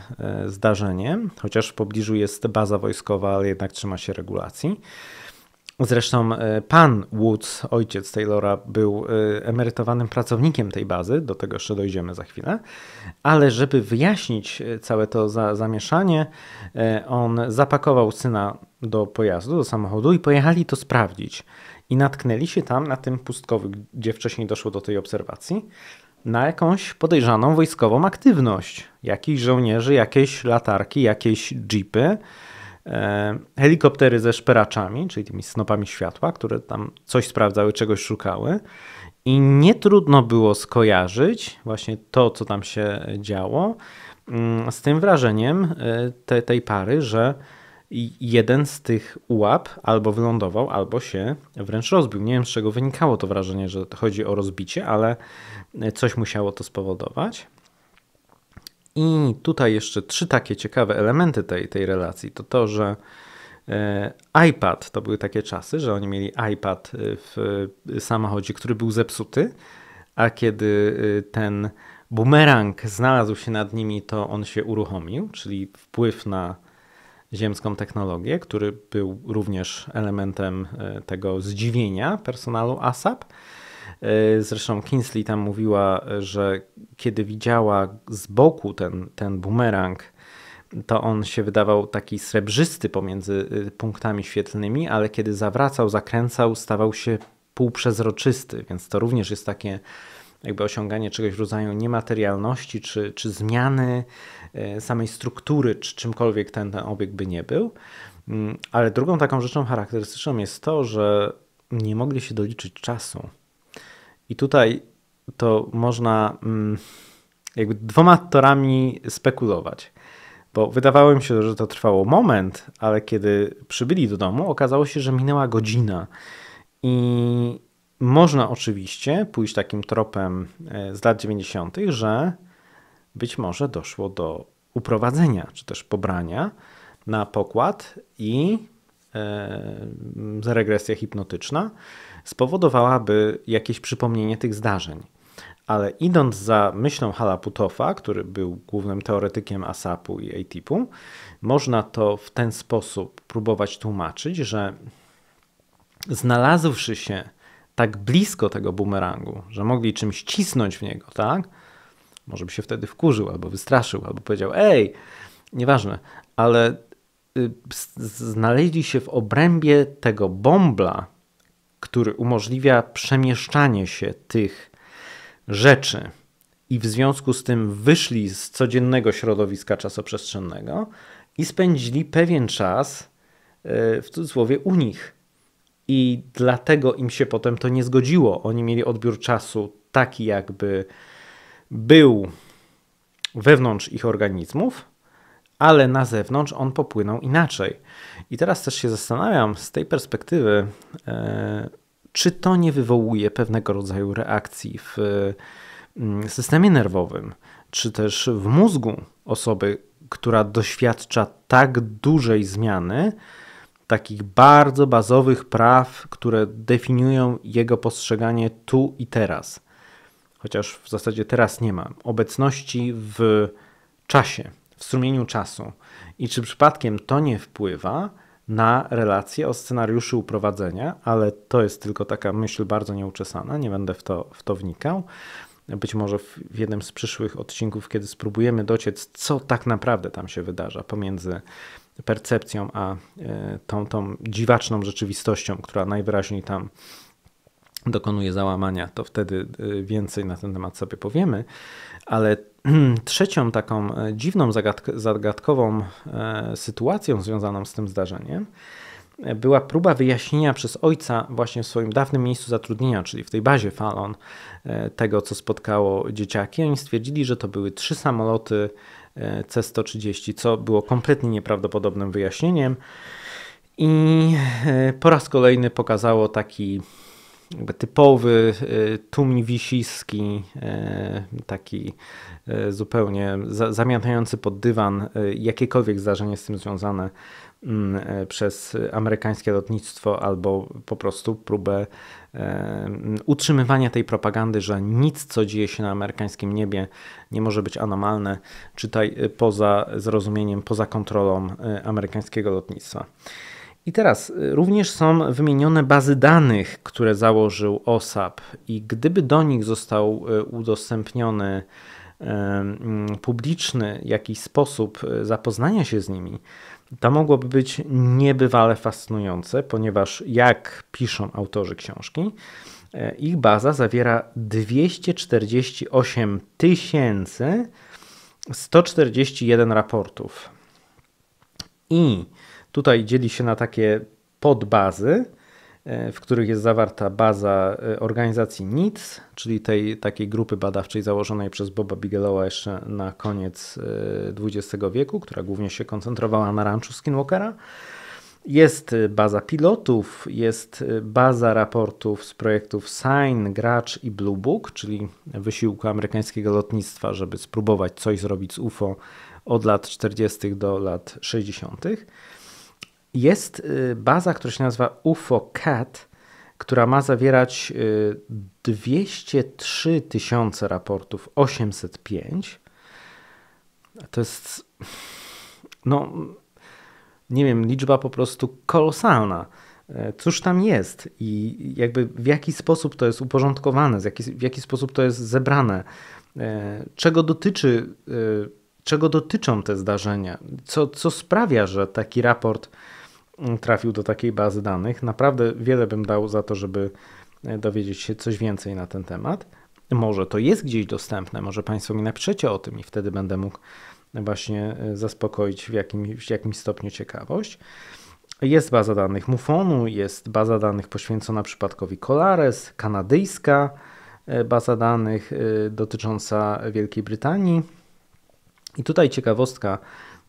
zdarzeniem, chociaż w pobliżu jest baza wojskowa, ale jednak trzyma się regulacji. Zresztą e, pan Woods, ojciec Taylora, był e, emerytowanym pracownikiem tej bazy, do tego jeszcze dojdziemy za chwilę, ale żeby wyjaśnić e, całe to za zamieszanie, on zapakował syna do pojazdu, do samochodu i pojechali to sprawdzić. I natknęli się tam na tym pustkowy, gdzie wcześniej doszło do tej obserwacji, na jakąś podejrzaną wojskową aktywność. Jakichś żołnierzy, jakieś latarki, jakieś jeepy E, helikoptery ze szperaczami, czyli tymi snopami światła, które tam coś sprawdzały, czegoś szukały. I nie trudno było skojarzyć właśnie to, co tam się działo, mm, z tym wrażeniem e, te, tej pary, że jeden z tych ułap albo wylądował, albo się wręcz rozbił. Nie wiem, z czego wynikało to wrażenie, że chodzi o rozbicie, ale coś musiało to spowodować. I tutaj jeszcze trzy takie ciekawe elementy tej, tej relacji. To to, że e, iPad, to były takie czasy, że oni mieli iPad e, w e, samochodzie, który był zepsuty, a kiedy ten bumerang znalazł się nad nimi, to on się uruchomił, czyli wpływ na ziemską technologię, który był również elementem tego zdziwienia personalu ASAP. E, zresztą Kinsley tam mówiła, że kiedy widziała z boku ten, ten bumerang, to on się wydawał taki srebrzysty pomiędzy y, punktami świetlnymi, ale kiedy zawracał, zakręcał, stawał się półprzezroczysty, więc to również jest takie jakby osiąganie czegoś w rodzaju niematerialności, czy, czy zmiany e, samej struktury, czy czymkolwiek ten, ten obiekt by nie był. Mm, ale drugą taką rzeczą charakterystyczną jest to, że nie mogli się doliczyć czasu. I tutaj to można mm, jakby dwoma torami spekulować. Bo wydawało mi się, że to trwało moment, ale kiedy przybyli do domu, okazało się, że minęła godzina. I można oczywiście pójść takim tropem e, z lat 90., że być może doszło do uprowadzenia czy też pobrania na pokład i e, zaregresja regresja hipnotyczna spowodowałaby jakieś przypomnienie tych zdarzeń. Ale idąc za myślą Halaputofa, który był głównym teoretykiem ASAP-u i ATIP-u, można to w ten sposób próbować tłumaczyć, że znalazłszy się tak blisko tego bumerangu, że mogli czymś cisnąć w niego, tak? Może by się wtedy wkurzył, albo wystraszył, albo powiedział: Ej, nieważne, ale y, znaleźli się w obrębie tego bombla, który umożliwia przemieszczanie się tych rzeczy i w związku z tym wyszli z codziennego środowiska czasoprzestrzennego i spędzili pewien czas e, w cudzysłowie u nich. I dlatego im się potem to nie zgodziło. Oni mieli odbiór czasu taki, jakby był wewnątrz ich organizmów, ale na zewnątrz on popłynął inaczej. I teraz też się zastanawiam z tej perspektywy, e, czy to nie wywołuje pewnego rodzaju reakcji w mm, systemie nerwowym, czy też w mózgu osoby, która doświadcza tak dużej zmiany, takich bardzo bazowych praw, które definiują jego postrzeganie tu i teraz. Chociaż w zasadzie teraz nie ma obecności w czasie, w strumieniu czasu i czy przypadkiem to nie wpływa na relacje o scenariuszu uprowadzenia, ale to jest tylko taka myśl bardzo nieuczesana, nie będę w to, w to wnikał. Być może w, w jednym z przyszłych odcinków, kiedy spróbujemy dociec, co tak naprawdę tam się wydarza pomiędzy percepcją a e, tą, tą dziwaczną rzeczywistością, która najwyraźniej tam dokonuje załamania, to wtedy e, więcej na ten temat sobie powiemy, ale Trzecią taką e, dziwną, zagadkową e, sytuacją związaną z tym zdarzeniem e, była próba wyjaśnienia przez ojca właśnie w swoim dawnym miejscu zatrudnienia, czyli w tej bazie Falon, tego co spotkało dzieciaki. Oni stwierdzili, że to były trzy samoloty C-130, co było kompletnie nieprawdopodobnym wyjaśnieniem. I po raz kolejny pokazało taki jakby typowy y, tumń wisiski, y, taki y, zupełnie zamiatający pod dywan jakiekolwiek zdarzenie z tym związane mm, przez amerykańskie lotnictwo albo po prostu próbę utrzymywania tej propagandy, że nic, co dzieje się na amerykańskim niebie, nie może być anomalne, czytaj poza zrozumieniem, poza kontrolą amerykańskiego lotnictwa. I teraz y, również są wymienione bazy danych, które założył OSAP, i gdyby do nich został y, udostępniony publiczny jakiś sposób y, zapoznania się z nimi, to mogłoby być niebywale fascynujące, ponieważ jak piszą autorzy książki, ich baza zawiera 248 141 raportów. I Tutaj dzieli się na takie podbazy, e, w których jest zawarta baza e, organizacji NITS, czyli tej takiej grupy badawczej założonej przez Boba Bigelowa jeszcze na koniec XX e, wieku, która głównie się koncentrowała na ranczu Skinwalkera. Jest baza pilotów, jest baza raportów z projektów Sign, Gracz i Blue Book, czyli wysiłku amerykańskiego lotnictwa, żeby spróbować coś zrobić z UFO od lat 40. do lat 60. Jest y, baza, która się nazywa UFOCAT, która ma zawierać 203 y, tysiące raportów, 805. To jest, no, nie wiem, liczba po prostu kolosalna. E, cóż tam jest i jakby w jaki sposób to jest uporządkowane, w jaki sposób to jest zebrane, e, czego dotyczy e, czego dotyczą te zdarzenia, co, co sprawia, że taki raport trafił do takiej bazy danych. Naprawdę wiele bym dał za to, żeby e, dowiedzieć się coś więcej na ten temat. Może to jest gdzieś dostępne, może Państwo mi napiszecie o tym i wtedy będę mógł właśnie e, zaspokoić w jakimś, w jakimś stopniu ciekawość. Jest baza danych Mufonu, jest baza danych poświęcona przypadkowi Colares, kanadyjska e, baza danych dotycząca Wielkiej Brytanii. I tutaj ciekawostka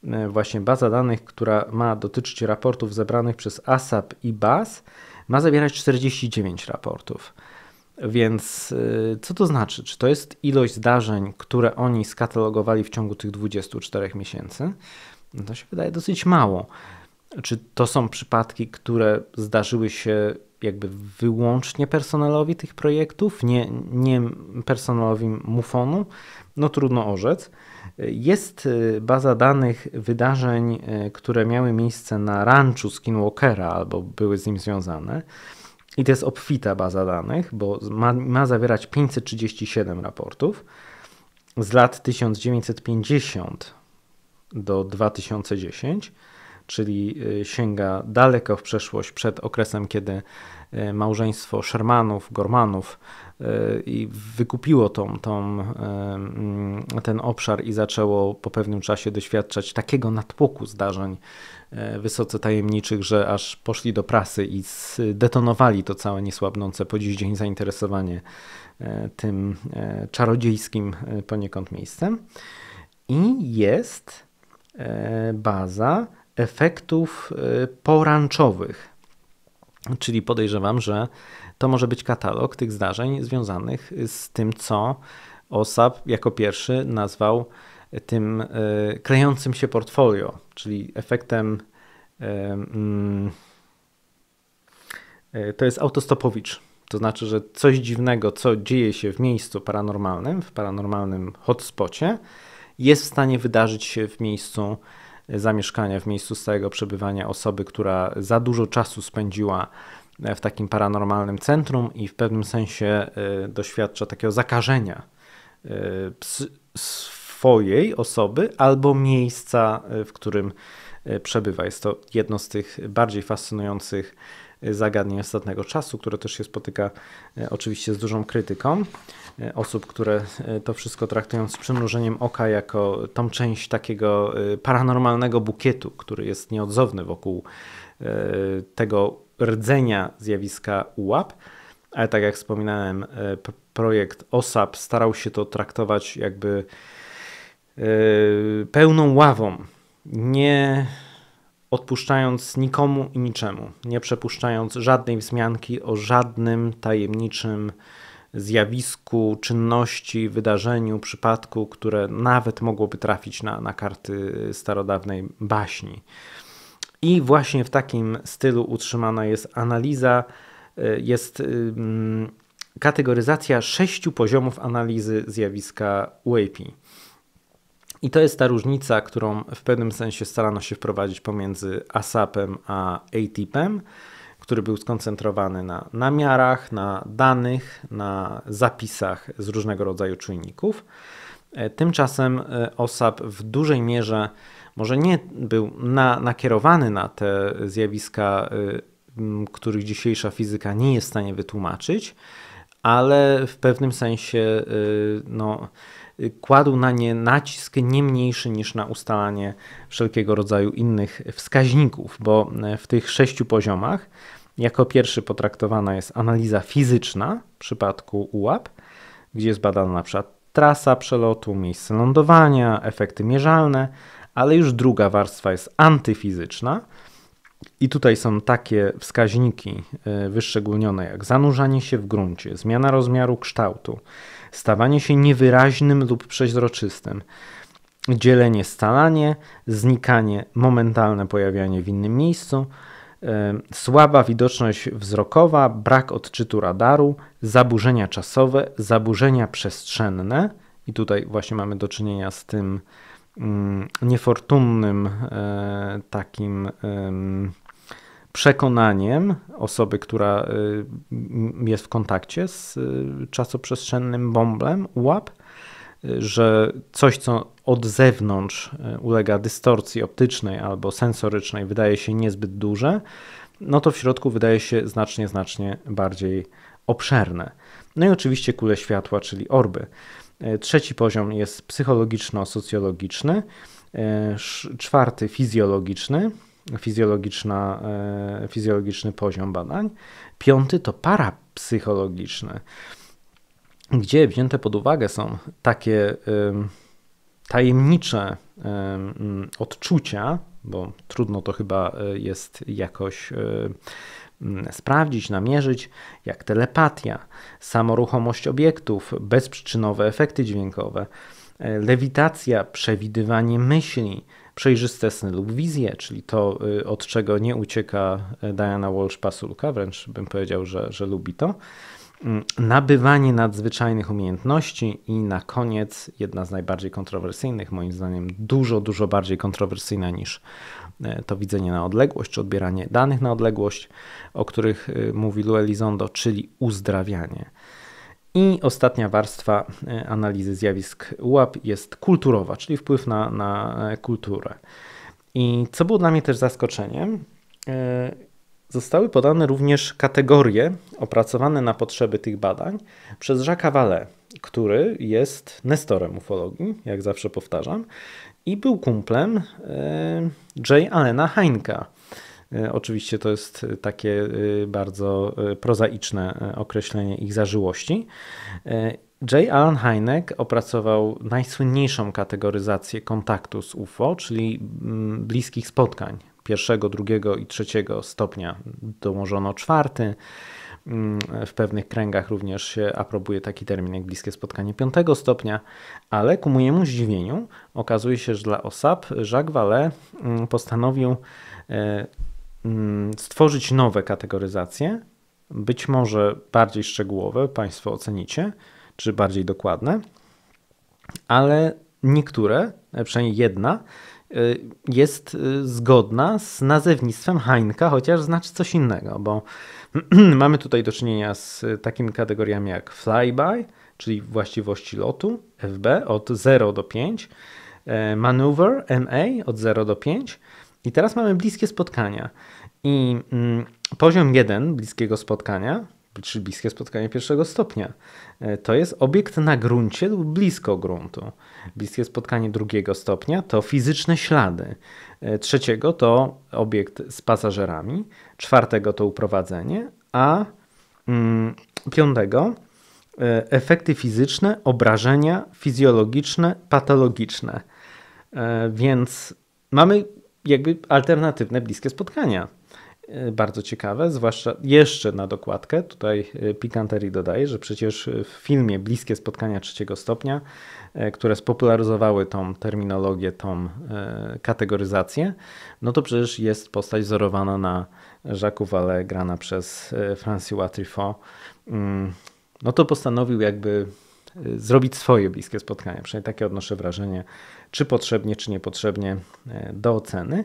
E, właśnie baza danych, która ma dotyczyć raportów zebranych przez ASAP i BAS, ma zawierać 49 raportów. Więc e, co to znaczy? Czy to jest ilość zdarzeń, które oni skatalogowali w ciągu tych 24 miesięcy? No to się wydaje dosyć mało. Czy to są przypadki, które zdarzyły się jakby wyłącznie personelowi tych projektów, nie, nie personelowi MUFON-u? No trudno orzec. Jest y, baza danych wydarzeń, y, które miały miejsce na ranczu Skinwalkera albo były z nim związane. I to jest obfita baza danych, bo ma, ma zawierać 537 raportów z lat 1950 do 2010, czyli y, sięga daleko w przeszłość przed okresem, kiedy małżeństwo Shermanów, Gormanów i wykupiło tą, tą, ten obszar i zaczęło po pewnym czasie doświadczać takiego natłoku zdarzeń e, wysoce tajemniczych, że aż poszli do prasy i zdetonowali to całe niesłabnące po dziś dzień zainteresowanie e, tym e, czarodziejskim poniekąd miejscem. I jest baza efektów poranczowych. Czyli podejrzewam, że to może być katalog tych zdarzeń związanych z tym, co OSAP jako pierwszy nazwał tym e, klejącym się portfolio, czyli efektem. E, mm, e, to jest autostopowicz. To znaczy, że coś dziwnego, co dzieje się w miejscu paranormalnym, w paranormalnym hotspocie, jest w stanie wydarzyć się w miejscu zamieszkania, w miejscu stałego przebywania osoby, która za dużo czasu spędziła E, w takim paranormalnym centrum i w pewnym sensie e, doświadcza takiego zakażenia e, swojej osoby albo miejsca, w którym przebywa. Jest to jedno z tych bardziej fascynujących zagadnień ostatniego czasu, które też się spotyka oczywiście z dużą krytyką osób, które to wszystko traktują z przymrużeniem oka jako tą część takiego paranormalnego bukietu, który jest nieodzowny wokół tego rdzenia zjawiska łap, ale tak jak wspominałem, e, projekt OSAP starał się to traktować jakby e, pełną ławą, nie odpuszczając nikomu i niczemu, nie przepuszczając żadnej wzmianki o żadnym tajemniczym zjawisku, czynności, wydarzeniu, przypadku, które nawet mogłoby trafić na, na karty starodawnej baśni. I właśnie w takim stylu utrzymana jest analiza, e, jest kategoryzacja sześciu poziomów analizy zjawiska UAP. I to jest ta różnica, którą w pewnym sensie starano się wprowadzić pomiędzy ASAP-em a ATIP-em, który był skoncentrowany na namiarach, na danych, na zapisach z różnego rodzaju czujników. E, tymczasem e, OSAP w dużej mierze może nie był na, nakierowany na te zjawiska, y, których dzisiejsza fizyka nie jest w stanie wytłumaczyć, ale w pewnym sensie y, no, kładł na nie nacisk nie mniejszy niż na ustalanie wszelkiego rodzaju innych wskaźników, bo y, w tych sześciu poziomach jako pierwszy potraktowana jest analiza fizyczna w przypadku ułap, gdzie jest badana na przykład trasa przelotu, miejsce lądowania, efekty mierzalne, ale już druga warstwa jest antyfizyczna. I tutaj są takie wskaźniki e, wyszczególnione jak zanurzanie się w gruncie, zmiana rozmiaru kształtu, stawanie się niewyraźnym lub przeźroczystym, dzielenie scalanie, znikanie, momentalne pojawianie w innym miejscu, e, słaba widoczność wzrokowa, brak odczytu radaru, zaburzenia czasowe, zaburzenia przestrzenne. I tutaj właśnie mamy do czynienia z tym, Mm, niefortunnym e, takim przekonaniem osoby, która e, jest w kontakcie z e, czasoprzestrzennym bąblem UAP, że coś, co od zewnątrz ulega dystorcji optycznej albo sensorycznej, wydaje się niezbyt duże, no to w środku wydaje się znacznie, znacznie bardziej obszerne. No i oczywiście kule światła, czyli orby. E, trzeci poziom jest psychologiczno-socjologiczny, e, czwarty fizjologiczny, fizjologiczna, e, fizjologiczny poziom badań, piąty to parapsychologiczny, gdzie wzięte pod uwagę są takie tajemnicze odczucia, bo trudno to chyba jest jakoś Mm, sprawdzić, namierzyć, jak telepatia, samoruchomość obiektów, bezprzyczynowe efekty dźwiękowe, e, lewitacja, przewidywanie myśli, przejrzyste sny lub wizje, czyli to, y, od czego nie ucieka e, Diana Walsh-Pasulka, wręcz bym powiedział, że, że lubi to, mm, nabywanie nadzwyczajnych umiejętności i na koniec jedna z najbardziej kontrowersyjnych, moim zdaniem dużo, dużo bardziej kontrowersyjna niż E, to widzenie na odległość, czy odbieranie danych na odległość, o których e, mówi Lue Lizondo, czyli uzdrawianie. I ostatnia warstwa e, analizy zjawisk UAP jest kulturowa, czyli wpływ na, na kulturę. I co było dla mnie też zaskoczeniem, zostały podane również kategorie opracowane na potrzeby tych badań przez Jacques'a Vallée, który jest nestorem ufologii, jak zawsze powtarzam, i był kumplem e, J. Alena Heinka. E, oczywiście to jest takie e, bardzo prozaiczne określenie ich zażyłości. J. Alan Heinek opracował najsłynniejszą kategoryzację kontaktu z UFO, czyli mm, bliskich spotkań pierwszego, drugiego i trzeciego stopnia. Dołożono czwarty. Mm, w pewnych kręgach również się aprobuje taki termin jak bliskie spotkanie piątego stopnia, ale ku mojemu zdziwieniu okazuje się, że dla OSAP Jacques Vallée mm, postanowił e, mm, stworzyć nowe kategoryzacje, być może bardziej szczegółowe, Państwo ocenicie, czy bardziej dokładne, ale niektóre, e, przynajmniej jedna, e, jest zgodna z nazewnictwem Heinka, chociaż znaczy coś innego, bo Mamy tutaj do czynienia z takimi kategoriami jak flyby, czyli właściwości lotu, FB od 0 do 5, e, maneuver, MA od 0 do 5 i teraz mamy bliskie spotkania. I mm, poziom 1 bliskiego spotkania, czyli bliskie spotkanie pierwszego stopnia, e, to jest obiekt na gruncie lub blisko gruntu. Bliskie spotkanie drugiego stopnia to fizyczne ślady. E, trzeciego to obiekt z pasażerami. Czwartego to uprowadzenie. A mm, piątego e, efekty fizyczne, obrażenia fizjologiczne, patologiczne. E, więc mamy jakby alternatywne bliskie spotkania. E, bardzo ciekawe, zwłaszcza jeszcze na dokładkę, tutaj e, pikanteri dodaje, że przecież w filmie Bliskie Spotkania Trzeciego Stopnia, e, które spopularyzowały tą terminologię, tą kategoryzację, no to przecież jest postać wzorowana na Jacques'u Vallée, grana przez François Truffaut. Mm, no to postanowił jakby zrobić swoje bliskie spotkania. Przynajmniej takie odnoszę wrażenie, czy potrzebnie, czy niepotrzebnie do oceny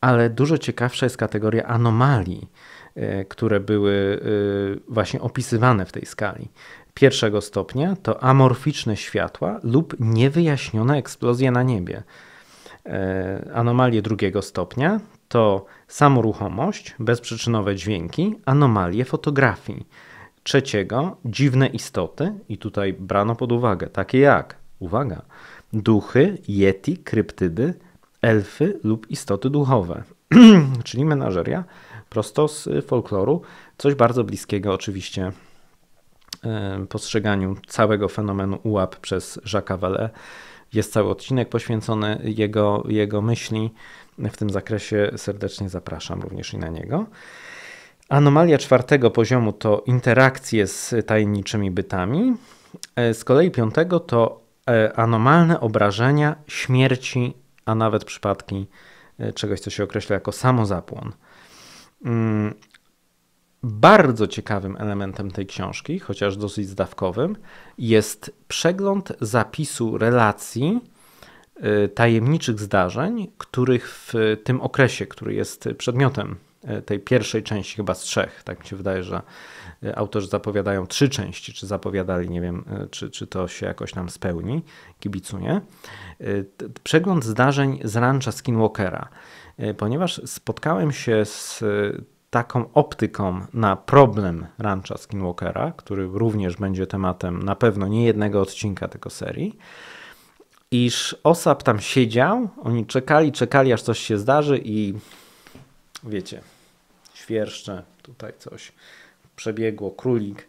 ale dużo ciekawsza jest kategoria anomalii, e, które były e, właśnie opisywane w tej skali. Pierwszego stopnia to amorficzne światła lub niewyjaśnione eksplozje na niebie. E, anomalie drugiego stopnia to samoruchomość, bezprzyczynowe dźwięki, anomalie fotografii. Trzeciego dziwne istoty, i tutaj brano pod uwagę takie jak, uwaga, duchy, yeti, kryptydy, elfy lub istoty duchowe, czyli menażeria prosto z folkloru. Coś bardzo bliskiego oczywiście e, postrzeganiu całego fenomenu ułap przez Jacques'a Vallée. Jest cały odcinek poświęcony jego, jego myśli w tym zakresie. Serdecznie zapraszam również i na niego. Anomalia czwartego poziomu to interakcje z tajemniczymi bytami. E, z kolei piątego to e, anomalne obrażenia, śmierci a nawet przypadki e, czegoś, co się określa jako samozapłon. Mm, bardzo ciekawym elementem tej książki, chociaż dosyć zdawkowym, jest przegląd zapisu relacji e, tajemniczych zdarzeń, których w tym okresie, który jest przedmiotem E, tej pierwszej części, chyba z trzech. Tak mi się wydaje, że e, autorzy zapowiadają trzy części, czy zapowiadali, nie wiem, e, czy, czy to się jakoś nam spełni, kibicunie. Przegląd zdarzeń z rancha Skinwalkera, ponieważ spotkałem się z taką optyką na problem rancha Skinwalkera, który również będzie tematem na pewno nie jednego odcinka tego serii iż Osap tam siedział, oni czekali, czekali aż coś się zdarzy i wiecie, świerszcze, tutaj coś przebiegło, królik.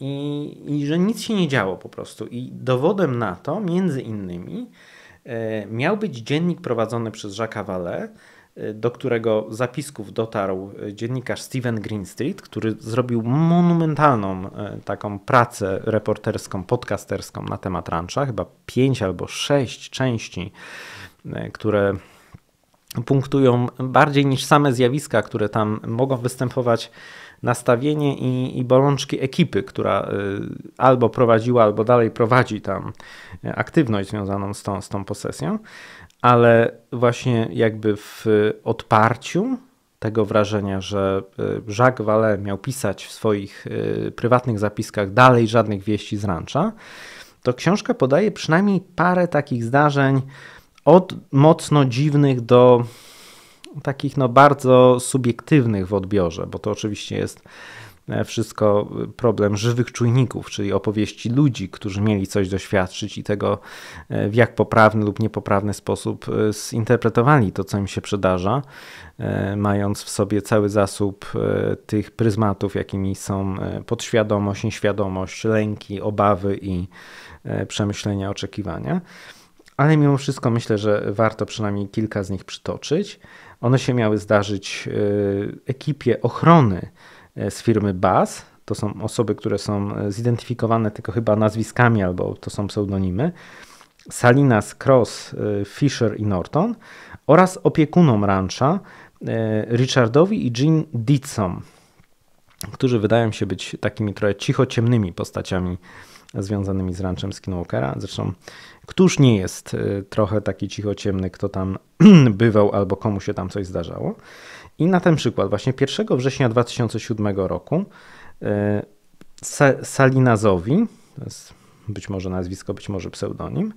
I, I, że nic się nie działo po prostu. I dowodem na to, między innymi, e, miał być dziennik prowadzony przez Jacques'a Vallée, e, do którego zapisków dotarł e, dziennikarz Steven Greenstreet, który zrobił monumentalną taką pracę reporterską, podcasterską na temat rancha, chyba pięć albo sześć części, które punktują bardziej niż same zjawiska, które tam mogą występować, nastawienie i, i bolączki ekipy, która y, albo prowadziła, albo dalej prowadzi tam y, aktywność związaną z tą, z tą posesją, ale właśnie jakby w odparciu tego wrażenia, że y, Jacques Vallée miał pisać w swoich prywatnych zapiskach dalej żadnych wieści z rancha, to książka podaje przynajmniej parę takich zdarzeń, od mocno dziwnych do takich no bardzo subiektywnych w odbiorze, bo to oczywiście jest e, wszystko e, problem żywych czujników, czyli opowieści ludzi, którzy mieli coś doświadczyć i tego, e, w jak poprawny lub niepoprawny sposób zinterpretowali to, co im się przydarza, mając w sobie cały zasób tych pryzmatów, jakimi są podświadomość, nieświadomość, lęki, obawy i przemyślenia, oczekiwania ale mimo wszystko myślę, że warto przynajmniej kilka z nich przytoczyć. One się miały zdarzyć e, ekipie ochrony e, z firmy BAS. To są osoby, które są e, zidentyfikowane tylko chyba nazwiskami albo to są pseudonimy. Salinas, Cross, Fisher i Norton oraz opiekunom rancha Richardowi i Jean Ditson, którzy wydają się być takimi trochę cicho ciemnymi postaciami związanymi z ranczem Skinwalkera. Zresztą, któż nie jest y, trochę taki cicho ciemny, kto tam bywał albo komu się tam coś zdarzało. I na ten przykład, właśnie 1 września 2007 roku y, Salinazowi, to jest być może nazwisko, być może pseudonim,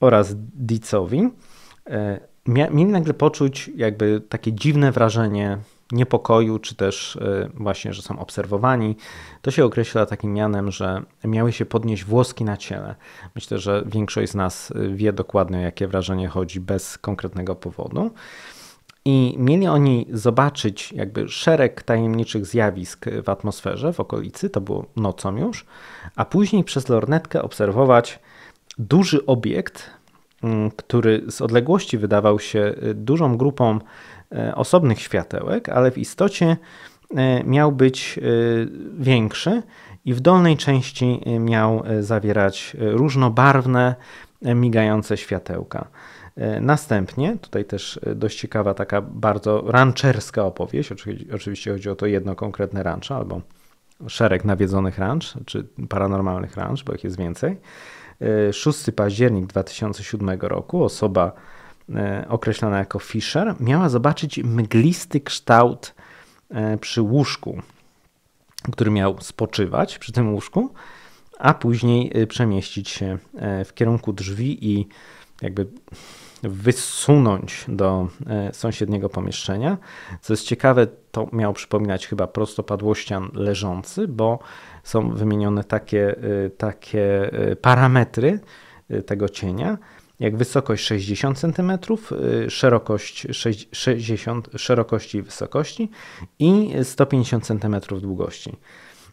oraz Dicowi, y, mieli nagle poczuć jakby takie dziwne wrażenie niepokoju, czy też e, właśnie, że są obserwowani. To się określa takim mianem, że miały się podnieść włoski na ciele. Myślę, że większość z nas e, wie dokładnie, o jakie wrażenie chodzi bez konkretnego powodu. I mieli oni zobaczyć jakby szereg tajemniczych zjawisk w atmosferze, w okolicy, to było nocą już, a później przez lornetkę obserwować duży obiekt, mm, który z odległości wydawał się e, dużą grupą E, osobnych światełek, ale w istocie e, miał być e, większy i w dolnej części miał zawierać różnobarwne, migające światełka. Następnie, tutaj też dość ciekawa taka bardzo rancherska opowieść, oczywiście chodzi o to jedno konkretne rancho albo szereg nawiedzonych ranch, czy paranormalnych ranch, bo ich jest więcej. 6 październik 2007 roku osoba E, określona jako Fisher, miała zobaczyć mglisty kształt e, przy łóżku, który miał spoczywać przy tym łóżku, a później e, przemieścić się w kierunku drzwi i jakby wysunąć do sąsiedniego pomieszczenia. Co jest ciekawe, to miał przypominać chyba prostopadłościan leżący, bo są wymienione takie, takie parametry tego cienia, jak wysokość 60 cm, y, szerokość 60, szerokości i wysokości i 150 cm długości.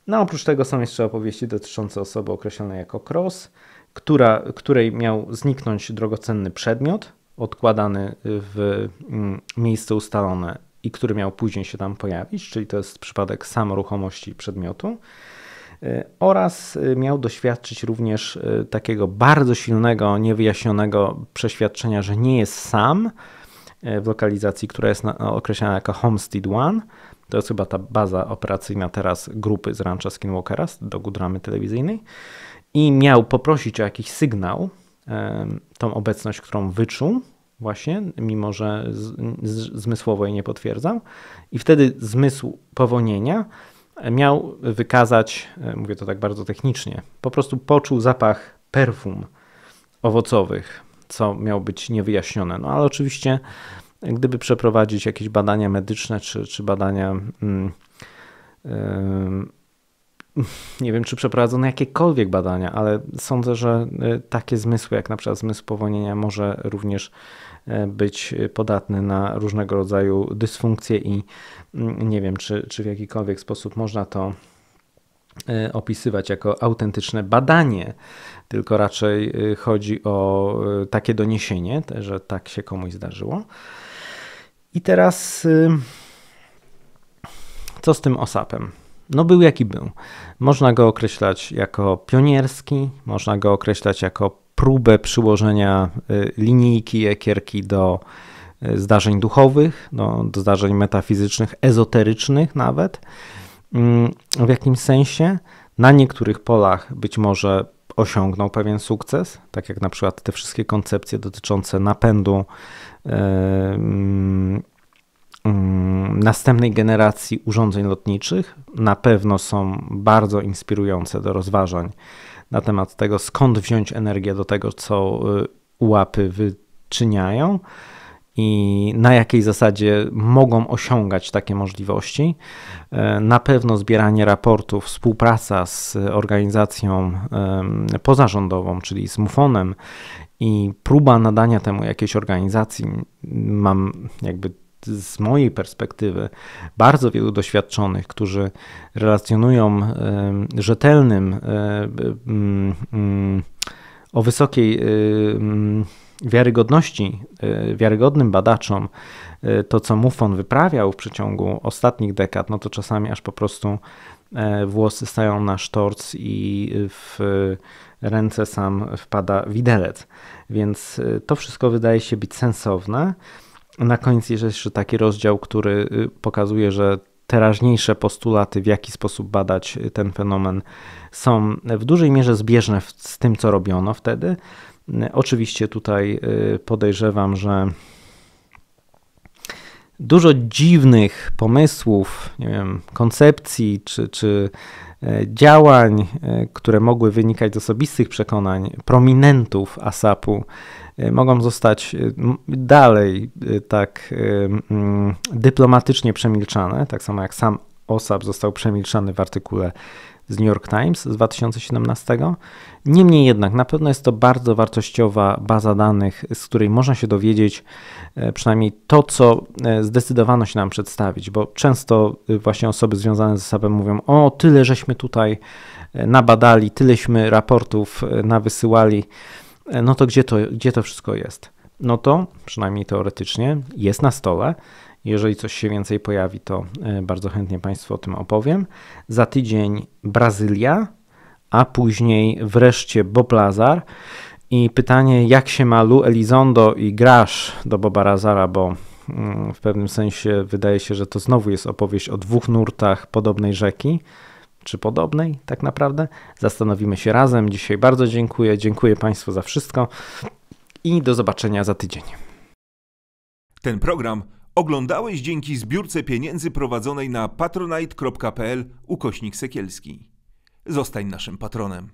No oprócz tego są jeszcze opowieści dotyczące osoby określonej jako Cross, która, której miał zniknąć drogocenny przedmiot odkładany w mm, miejsce ustalone i który miał później się tam pojawić, czyli to jest przypadek samoruchomości przedmiotu. E, oraz e, miał doświadczyć również e, takiego bardzo silnego, niewyjaśnionego przeświadczenia, że nie jest sam w lokalizacji, która jest no, określana jako Homestead One. To jest chyba ta baza operacyjna teraz grupy z Rancha Skinwalkera do Gudramy telewizyjnej. I miał poprosić o jakiś sygnał, tą obecność, którą wyczuł, właśnie, mimo że z, z, zmysłowo jej nie potwierdzał. I wtedy zmysł powonienia miał wykazać, e, mówię to tak bardzo technicznie, po prostu poczuł zapach perfum owocowych, co miało być niewyjaśnione. No ale oczywiście, gdyby przeprowadzić jakieś badania medyczne czy, czy badania. Mm, nie wiem, czy przeprowadzono jakiekolwiek badania, ale sądzę, że e, takie zmysły, jak na przykład zmysł powonienia, może również E, być podatny na różnego rodzaju dysfunkcje i mm, nie wiem, czy, czy w jakikolwiek sposób można to e, opisywać jako autentyczne badanie, tylko raczej e, chodzi o takie doniesienie, że tak się komuś zdarzyło. I teraz y, co z tym osapem? No był jaki był. Można go określać jako pionierski, można go określać jako próbę przyłożenia y, linijki ekierki do y, zdarzeń duchowych, do, no, do zdarzeń metafizycznych, ezoterycznych nawet. Mm, w jakimś sensie na niektórych polach być może osiągnął pewien sukces, tak jak na przykład te wszystkie koncepcje dotyczące napędu yy, yy, następnej generacji urządzeń lotniczych na pewno są bardzo inspirujące do rozważań na temat tego, skąd wziąć energię do tego, co y, łapy wyczyniają i na jakiej zasadzie mogą osiągać takie możliwości. E, na pewno zbieranie raportów, współpraca z organizacją pozarządową, czyli z MUFONem i próba nadania temu jakiejś organizacji. Mam jakby z mojej perspektywy bardzo wielu doświadczonych, którzy relacjonują rzetelnym e, o wysokiej e, wiarygodności, e, wiarygodnym badaczom to, co MUFON wyprawiał w przeciągu ostatnich dekad, no to czasami aż po prostu włosy stają na sztorc i w ręce sam wpada widelec. Więc to wszystko wydaje się być sensowne. Na koniec jest jeszcze taki rozdział, który y, pokazuje, że teraźniejsze postulaty, w jaki sposób badać y, ten fenomen, są w dużej mierze zbieżne z tym, co robiono wtedy. Y, oczywiście tutaj podejrzewam, że dużo dziwnych pomysłów, nie wiem, koncepcji czy, czy działań, które mogły wynikać z osobistych przekonań prominentów ASAP-u, Y, mogą zostać y, dalej y, tak mm, dyplomatycznie przemilczane, tak samo jak sam OSAP został przemilczany w artykule z New York Times z 2017. Niemniej jednak, na pewno jest to bardzo wartościowa baza danych, z której można się dowiedzieć przynajmniej to, co zdecydowano się nam przedstawić, bo często właśnie osoby związane ze sobą mówią: O, tyle żeśmy tutaj nabadali, tyleśmy raportów nawysyłali E, no to gdzie to, gdzie to wszystko jest? No to przynajmniej teoretycznie jest na stole. Jeżeli coś się więcej pojawi, to e, bardzo chętnie Państwu o tym opowiem. Za tydzień Brazylia, a później wreszcie Bob Lazar. I pytanie, jak się ma Lu Elizondo i Grasz do Boba Lazara, bo mm, w pewnym sensie wydaje się, że to znowu jest opowieść o dwóch nurtach podobnej rzeki czy podobnej tak naprawdę. Zastanowimy się razem. Dzisiaj bardzo dziękuję. Dziękuję Państwu za wszystko i do zobaczenia za tydzień. Ten program oglądałeś dzięki zbiórce pieniędzy prowadzonej na patronite.pl ukośnik Sekielski. Zostań naszym patronem.